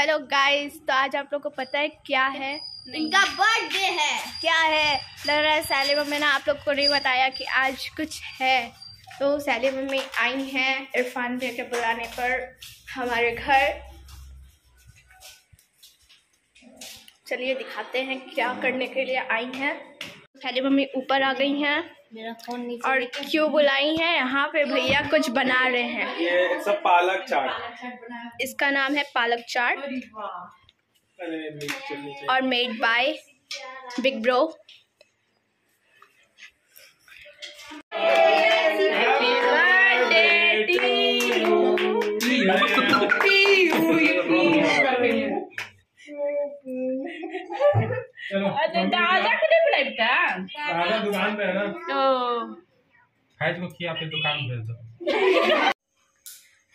Hello guys तो आज आप लोग को पता है क्या है इनका बर्थडे है क्या है लग रहा है सैली मम्मी ने आप लोग को नहीं बताया कि आज कुछ है तो सैली मम्मी आई हैं इरफान भैया के बुलाने पर हमारे घर चलिए दिखाते हैं क्या करने के लिए आई हैं पहले मम्मी ऊपर आ गई हैं और क्यों बुलाई हैं यहाँ पे भैया कुछ बना रहे हैं ये सब पालक चाट इसका नाम है पालक चाट और मेड बाय बिग ब्रो दादा दुकान पे है ना तो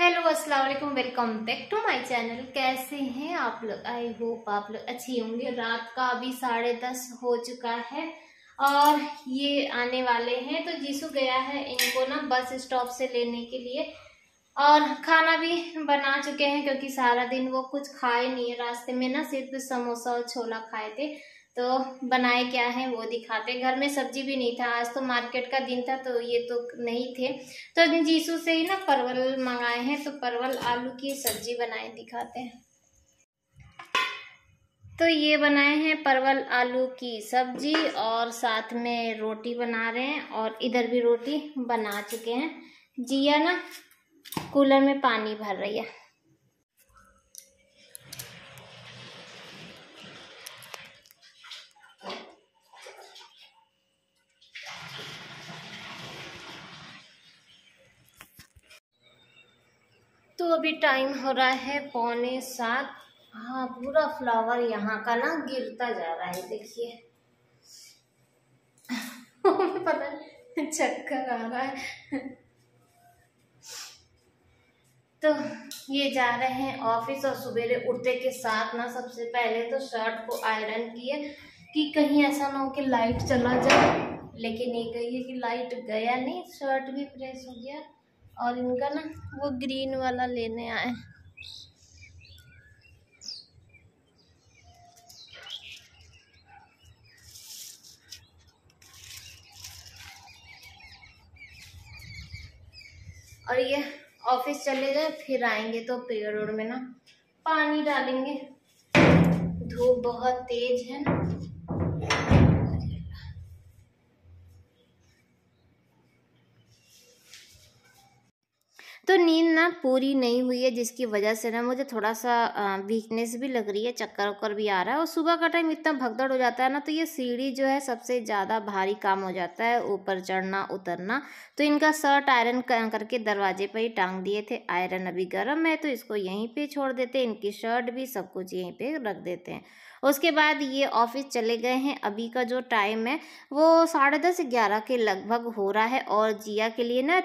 हेलो अस्सलाम वालेकुम welcome back to my channel कैसे हैं आप लोग आई होप आप लोग अच्छी होंगे रात का अभी साढ़े दस हो चुका है और ये आने वाले हैं तो जीसू गया है इनको ना बस स्टॉप से लेने के लिए और खाना भी बना चुके हैं क्योंकि सारा दिन वो कुछ खाए नहीं है रास्ते में ना सिर्फ समोसा और छोला खाए थे तो बनाए क्या है वो दिखाते घर में सब्जी भी नहीं था आज तो मार्केट का दिन था तो ये तो नहीं थे तो जीसू से ही ना परवल मंगाए हैं तो परवल आलू की सब्जी बनाए दिखाते हैं तो ये बनाए हैं परवल आलू की सब्जी और साथ में रोटी बना रहे हैं और इधर भी रोटी बना चुके हैं जिया ना कूलर में पानी भर रही है तो अभी टाइम हो रहा है पौने सात हाँ पूरा फ्लावर यहाँ का ना गिरता जा रहा है देखिए पता चक्कर आ रहा है तो ये जा रहे हैं ऑफिस और सबेरे उठते के साथ ना सबसे पहले तो शर्ट को आयरन किए कि कहीं ऐसा ना हो कि लाइट चला जाए लेकिन ये कहिए कि लाइट गया नहीं शर्ट भी प्रेस हो गया और इनका ना वो ग्रीन वाला लेने आए और ये ऑफिस चले गए फिर आएंगे तो पेड़ ओड़ में ना पानी डालेंगे धूप बहुत तेज है ना तो नींद ना पूरी नहीं हुई है जिसकी वजह से ना मुझे थोड़ा सा वीकनेस भी लग रही है चक्कर वक्कर भी आ रहा है और सुबह का टाइम इतना भगदड़ हो जाता है ना तो ये सीढ़ी जो है सबसे ज़्यादा भारी काम हो जाता है ऊपर चढ़ना उतरना तो इनका शर्ट आयरन करके दरवाजे पर ही टांग दिए थे आयरन अभी गर्म है तो इसको यहीं पर छोड़ देते इनकी शर्ट भी सब कुछ यहीं पर रख देते हैं उसके बाद ये ऑफिस चले गए हैं अभी का जो टाइम है वो साढ़े दस ग्यारह के लगभग हो रहा है और जिया के लिए ना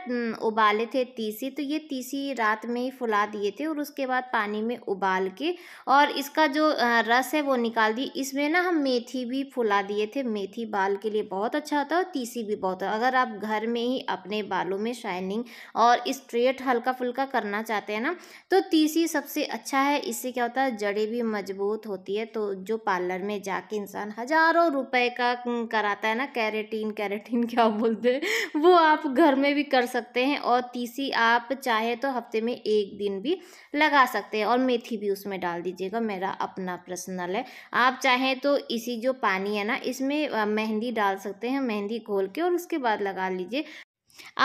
उबाले थे तीसी तो ये तीसी रात में ही फुला दिए थे और उसके बाद पानी में उबाल के और इसका जो रस है वो निकाल दिए इसमें ना हम मेथी भी फुला दिए थे मेथी बाल के लिए बहुत अच्छा होता है और तीसी भी बहुत अगर आप घर में ही अपने बालों में शाइनिंग और स्ट्रेट हल्का फुल्का करना चाहते हैं ना तो तीसी सबसे अच्छा है इससे क्या होता है जड़ें भी मजबूत होती है तो जो पार्लर में जाके इंसान हज़ारों रुपए का कराता है ना कैरेटीन कैरेटीन क्या बोलते हैं वो आप घर में भी कर सकते हैं और तीसी आप चाहे तो हफ्ते में एक दिन भी लगा सकते हैं और मेथी भी उसमें डाल दीजिएगा मेरा अपना पर्सनल है आप चाहें तो इसी जो पानी है ना इसमें मेहंदी डाल सकते हैं मेहंदी घोल के और उसके बाद लगा लीजिए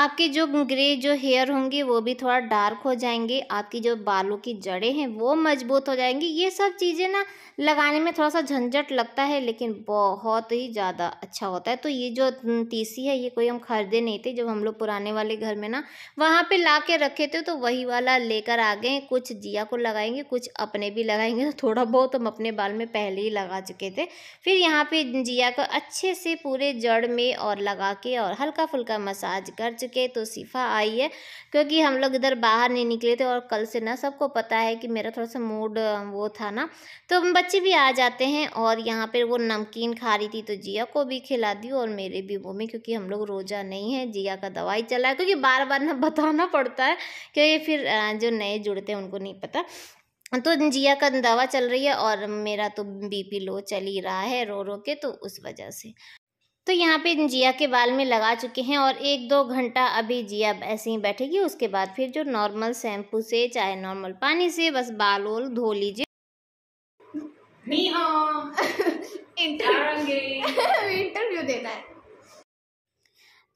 आपके जो ग्रे जो हेयर होंगे वो भी थोड़ा डार्क हो जाएंगे आपकी जो बालों की जड़ें हैं वो मजबूत हो जाएंगी ये सब चीज़ें ना लगाने में थोड़ा सा झंझट लगता है लेकिन बहुत ही ज़्यादा अच्छा होता है तो ये जो तीसी है ये कोई हम खरीदे नहीं थे जब हम लोग पुराने वाले घर में ना वहाँ पर ला के रखे थे तो वही वाला लेकर आ गए कुछ जिया को लगाएंगे कुछ अपने भी लगाएंगे तो थोड़ा बहुत हम अपने बाल में पहले ही लगा चुके थे फिर यहाँ पर जिया को अच्छे से पूरे जड़ में और लगा के और हल्का फुल्का मसाज कर कर चुके हैं तो शिफा आई है क्योंकि हम लोग इधर बाहर नहीं निकले थे और कल से ना सबको पता है कि मेरा थोड़ा सा मूड वो था ना तो बच्चे भी आ जाते हैं और यहाँ पर वो नमकीन खा रही थी तो जिया को भी खिला दी और मेरे भी वो में क्योंकि हम लोग रोज़ा नहीं है जिया का दवाई चला है क्योंकि बार बार ना बताना पड़ता है क्योंकि फिर जो नए जुड़ते हैं उनको नहीं पता तो जिया का दवा चल रही है और मेरा तो बीपी लो चल ही रहा है रो रो के तो उस वजह से तो यहाँ पे जिया के बाल में लगा चुके हैं और एक दो घंटा अभी जिया ऐसे ही बैठेगी उसके बाद फिर जो नॉर्मल शैम्पू से चाहे नॉर्मल पानी से बस बाल वोल धो लीजिए इंटरव्यू देना है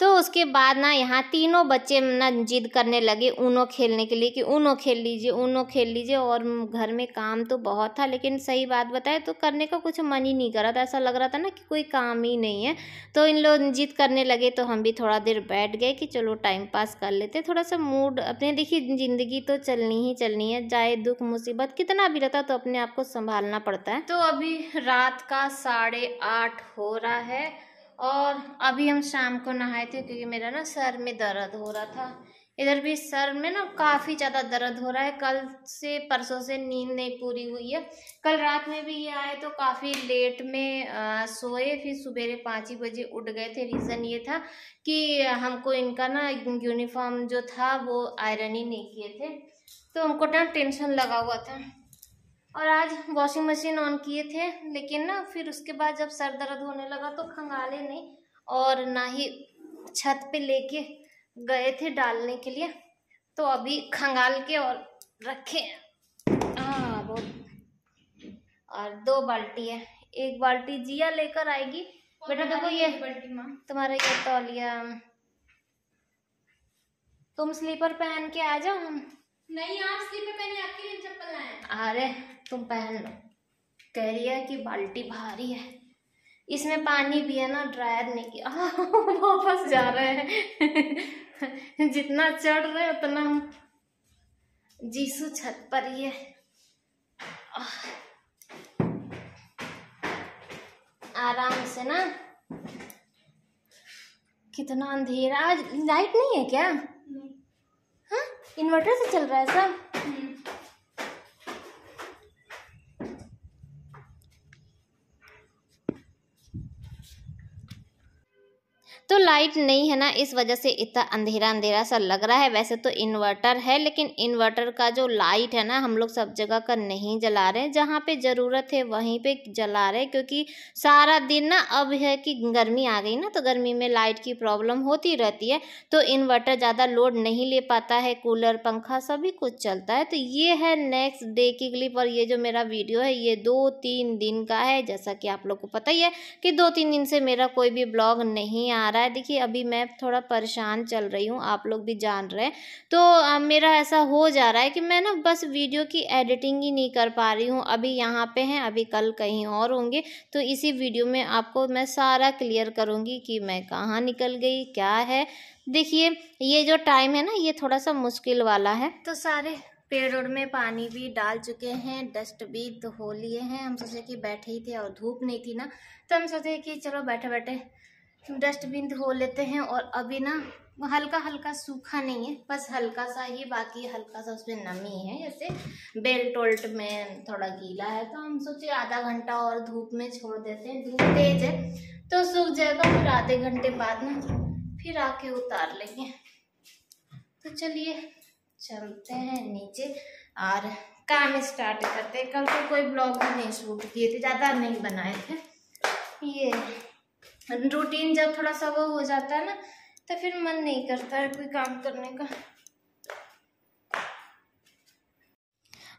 तो उसके बाद ना यहाँ तीनों बच्चे ना जिद करने लगे ऊनो खेलने के लिए कि ऊनो खेल लीजिए ऊनो खेल लीजिए और घर में काम तो बहुत था लेकिन सही बात बताए तो करने का कुछ मन ही नहीं कर रहा था ऐसा लग रहा था ना कि कोई काम ही नहीं है तो इन लोग जिद करने लगे तो हम भी थोड़ा देर बैठ गए कि चलो टाइम पास कर लेते थोड़ा सा मूड अपने देखिए ज़िंदगी तो चलनी ही चलनी है चाहे दुख मुसीबत कितना भी रहता तो अपने आप को संभालना पड़ता है तो अभी रात का साढ़े आठ हो रहा है और अभी हम शाम को नहाए थे क्योंकि मेरा ना सर में दर्द हो रहा था इधर भी सर में ना काफ़ी ज़्यादा दर्द हो रहा है कल से परसों से नींद नहीं पूरी हुई है कल रात में भी ये आए तो काफ़ी लेट में आ, सोए फिर सुबेरे पाँच ही बजे उठ गए थे रीज़न ये था कि हमको इनका ना यूनिफॉर्म जो था वो आयरन ही नहीं किए थे तो हमको ना टेंशन लगा हुआ था और आज वॉशिंग मशीन ऑन किए थे लेकिन ना फिर उसके बाद जब सर दर्द होने लगा तो खंगाले नहीं और ना ही छत पे लेके गए थे डालने के लिए तो अभी खंगाल के और रखे हाँ बहुत और दो बाल्टी है एक बाल्टी जिया लेकर आएगी बेटा देखो ये बाल्टी तुम्हारा ये तौलिया तुम स्लीपर पहन के आ जाओ हम नहीं यार स्लीपर पहनी आपके लिए चप्पल लाए अरे तुम पहन लो कह रही है कि बाल्टी भारी है इसमें पानी भी है ना ड्रायर ने कि वापस जा रहे हैं जितना चढ़ रहे उतना हम जीसु छत पर ही है आराम से ना कितना अंधेरा आज लाइट नहीं है क्या नहीं। इन्वर्टर से चल रहा है सर लाइट नहीं है ना इस वजह से इतना अंधेरा अंधेरा सा लग रहा है वैसे तो इन्वर्टर है लेकिन इन्वर्टर का जो लाइट है ना हम लोग सब जगह का नहीं जला रहे हैं जहाँ पे ज़रूरत है वहीं पे जला रहे हैं क्योंकि सारा दिन ना अब है कि गर्मी आ गई ना तो गर्मी में लाइट की प्रॉब्लम होती रहती है तो इन्वर्टर ज़्यादा लोड नहीं ले पाता है कूलर पंखा सभी कुछ चलता है तो ये है नेक्स्ट डे की क्लिप और ये जो मेरा वीडियो है ये दो तीन दिन का है जैसा कि आप लोग को पता ही है कि दो तीन दिन से मेरा कोई भी ब्लॉग नहीं आ रहा है रही कि अभी मैं थोड़ा परेशान चल रही हूँ आप लोग भी जान रहे हैं तो आ, मेरा ऐसा हो जा रहा है कि मैं ना बस वीडियो की एडिटिंग ही नहीं कर पा रही हूँ अभी यहाँ पे हैं अभी कल कहीं और होंगे तो इसी वीडियो में आपको मैं सारा क्लियर करूँगी कि मैं कहाँ निकल गई क्या है देखिए ये जो टाइम है ना ये थोड़ा सा मुश्किल वाला है तो सारे पेड़ उड़ में पानी भी डाल चुके हैं डस्ट भी धो लिए हैं हम सोचे कि बैठे ही थे और धूप नहीं थी ना तो हम सोचे कि चलो बैठे बैठे डस्टबिन धो लेते हैं और अभी ना हल्का हल्का सूखा नहीं है बस हल्का सा ही बाकी हल्का सा उसमें नमी है जैसे बेल्ट वोल्ट में थोड़ा गीला है तो हम सोचे आधा घंटा और धूप में छोड़ देते हैं धूप तेज है तो सूख जाएगा फिर आधे घंटे बाद ना फिर आके उतार लेंगे तो चलिए चलते हैं नीचे और काम स्टार्ट करते हैं कल तो कोई ब्लॉग भी नहीं शूट किए थे ज़्यादा नहीं बनाए थे ये रूटीन जब थोड़ा सा वो हो जाता है ना तो फिर मन नहीं करता है कोई काम करने का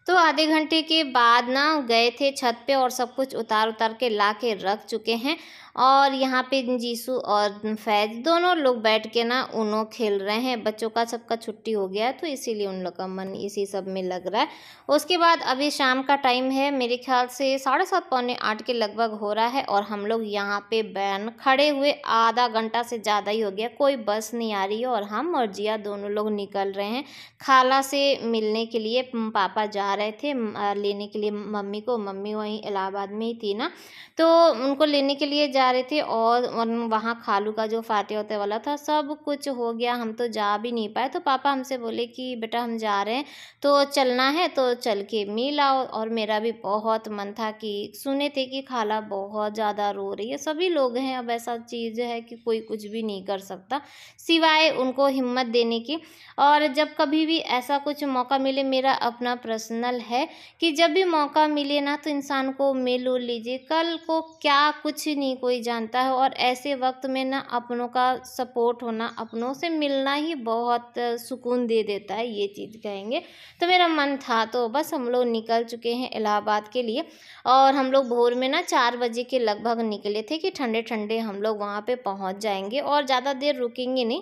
तो आधे घंटे के बाद ना गए थे छत पे और सब कुछ उतार उतार के ला के रख चुके हैं और यहाँ पे जीसू और फैज दोनों लोग बैठ के ना उनो खेल रहे हैं बच्चों का सबका छुट्टी हो गया तो इसीलिए उन लोग का मन इसी सब में लग रहा है उसके बाद अभी शाम का टाइम है मेरे ख्याल से साढ़े सात पौने आठ के लगभग हो रहा है और हम लोग यहाँ पे बैन खड़े हुए आधा घंटा से ज़्यादा ही हो गया कोई बस नहीं आ रही है और हम और जिया दोनों लोग निकल रहे हैं खाला से मिलने के लिए पापा जा रहे थे लेने के लिए मम्मी को मम्मी वहीं इलाहाबाद में ही थी ना तो उनको लेने के लिए जा रहे थे और वहाँ खालू का जो फाते होते वाला था सब कुछ हो गया हम तो जा भी नहीं पाए तो पापा हमसे बोले कि बेटा हम जा रहे हैं तो चलना है तो चल के मिल आओ और मेरा भी बहुत मन था कि सुने थे कि खाला बहुत ज़्यादा रो रही है सभी लोग हैं अब ऐसा चीज़ है कि कोई कुछ भी नहीं कर सकता सिवाय उनको हिम्मत देने की और जब कभी भी ऐसा कुछ मौका मिले मेरा अपना पर्सनल है कि जब भी मौका मिले ना तो इंसान को मिल लीजिए कल को क्या कुछ नहीं को कोई जानता है और ऐसे वक्त में ना अपनों का सपोर्ट होना अपनों से मिलना ही बहुत सुकून दे देता है ये चीज़ कहेंगे तो मेरा मन था तो बस हम लोग निकल चुके हैं इलाहाबाद के लिए और हम लोग भोर में ना चार बजे के लगभग निकले थे कि ठंडे ठंडे हम लोग वहाँ पर पहुँच जाएंगे और ज़्यादा देर रुकेंगे नहीं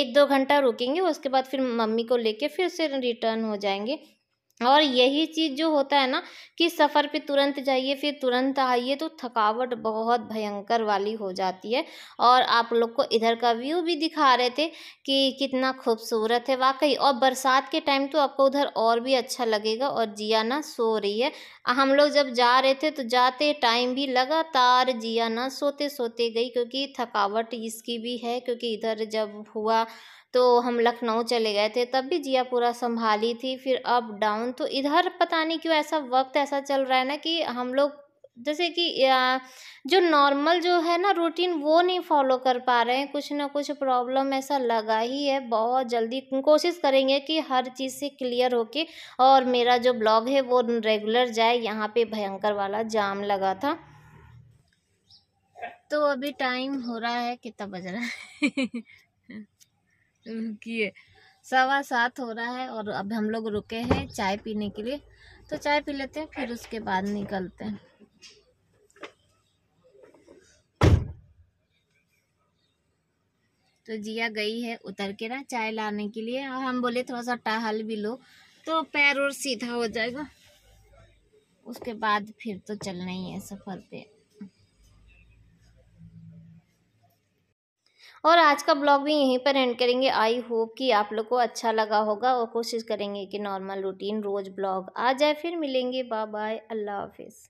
एक दो घंटा रुकेंगे उसके बाद फिर मम्मी को लेके फिर से रिटर्न हो जाएंगे और यही चीज़ जो होता है ना कि सफ़र पे तुरंत जाइए फिर तुरंत आइए तो थकावट बहुत भयंकर वाली हो जाती है और आप लोग को इधर का व्यू भी दिखा रहे थे कि कितना खूबसूरत है वाकई और बरसात के टाइम तो आपको उधर और भी अच्छा लगेगा और जिया ना सो रही है हम लोग जब जा रहे थे तो जाते टाइम भी लगातार जिया ना सोते सोते गई क्योंकि थकावट इसकी भी है क्योंकि इधर जब हुआ तो हम लखनऊ चले गए थे तब भी जिया पूरा संभाली थी फिर अप डाउन हूँ तो इधर पता नहीं क्यों ऐसा वक्त ऐसा चल रहा है ना कि हम लोग जैसे कि जो नॉर्मल जो है ना रूटीन वो नहीं फॉलो कर पा रहे हैं कुछ ना कुछ प्रॉब्लम ऐसा लगा ही है बहुत जल्दी कोशिश करेंगे कि हर चीज़ से क्लियर होके और मेरा जो ब्लॉग है वो रेगुलर जाए यहाँ पे भयंकर वाला जाम लगा था तो अभी टाइम हो रहा है कितना बज रहा है सवा सात हो रहा है और अब हम लोग रुके हैं चाय पीने के लिए तो चाय पी लेते हैं फिर उसके बाद निकलते हैं तो जिया गई है उतर के ना चाय लाने के लिए और हम बोले थोड़ा सा टहल भी लो तो पैर और सीधा हो जाएगा उसके बाद फिर तो चलना ही है सफ़र पे और आज का ब्लॉग भी यहीं पर एंड करेंगे आई होप कि आप लोग को अच्छा लगा होगा और कोशिश करेंगे कि नॉर्मल रूटीन रोज़ ब्लॉग आ जाए फिर मिलेंगे बाय बाय अल्लाह हाफिज़